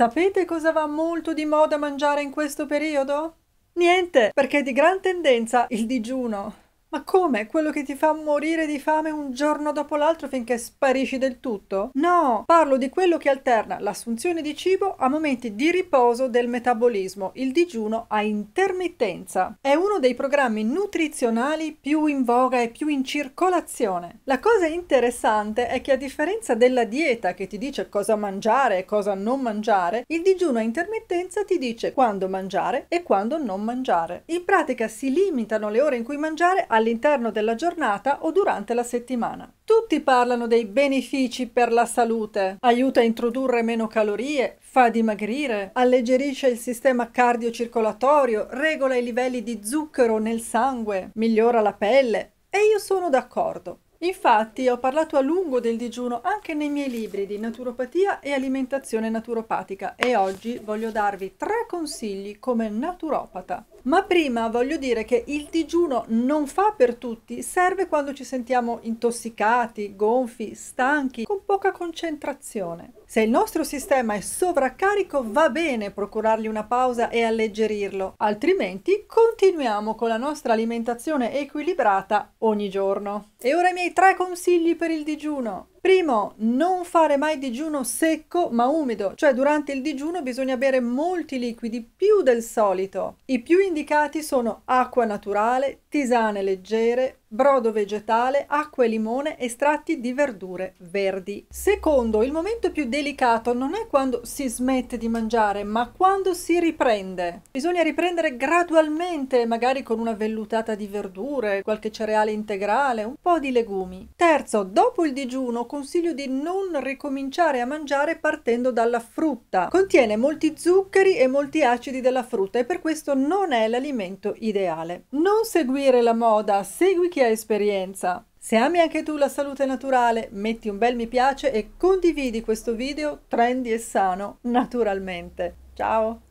Sapete cosa va molto di moda mangiare in questo periodo? Niente, perché è di gran tendenza il digiuno. Ma come? Quello che ti fa morire di fame un giorno dopo l'altro finché sparisci del tutto? No, parlo di quello che alterna l'assunzione di cibo a momenti di riposo del metabolismo, il digiuno a intermittenza. È uno dei programmi nutrizionali più in voga e più in circolazione. La cosa interessante è che a differenza della dieta che ti dice cosa mangiare e cosa non mangiare, il digiuno a intermittenza ti dice quando mangiare e quando non mangiare. In pratica si limitano le ore in cui mangiare a all'interno della giornata o durante la settimana. Tutti parlano dei benefici per la salute. Aiuta a introdurre meno calorie, fa dimagrire, alleggerisce il sistema cardiocircolatorio, regola i livelli di zucchero nel sangue, migliora la pelle. E io sono d'accordo. Infatti ho parlato a lungo del digiuno anche nei miei libri di naturopatia e alimentazione naturopatica e oggi voglio darvi tre consigli come naturopata. Ma prima voglio dire che il digiuno non fa per tutti, serve quando ci sentiamo intossicati, gonfi, stanchi, con poca concentrazione. Se il nostro sistema è sovraccarico va bene procurargli una pausa e alleggerirlo, altrimenti continuiamo con la nostra alimentazione equilibrata ogni giorno. E ora i miei tre consigli per il digiuno. Primo, non fare mai digiuno secco ma umido, cioè durante il digiuno bisogna bere molti liquidi, più del solito. I più indicati sono acqua naturale, tisane leggere, brodo vegetale, acqua e limone, estratti di verdure verdi. Secondo, il momento più delicato non è quando si smette di mangiare, ma quando si riprende. Bisogna riprendere gradualmente, magari con una vellutata di verdure, qualche cereale integrale, un po' di legumi. Terzo, dopo il digiuno consiglio di non ricominciare a mangiare partendo dalla frutta. Contiene molti zuccheri e molti acidi della frutta e per questo non è l'alimento ideale. Non seguire la moda, segui chi vecchia esperienza. Se ami anche tu la salute naturale, metti un bel mi piace e condividi questo video trendy e sano naturalmente. Ciao!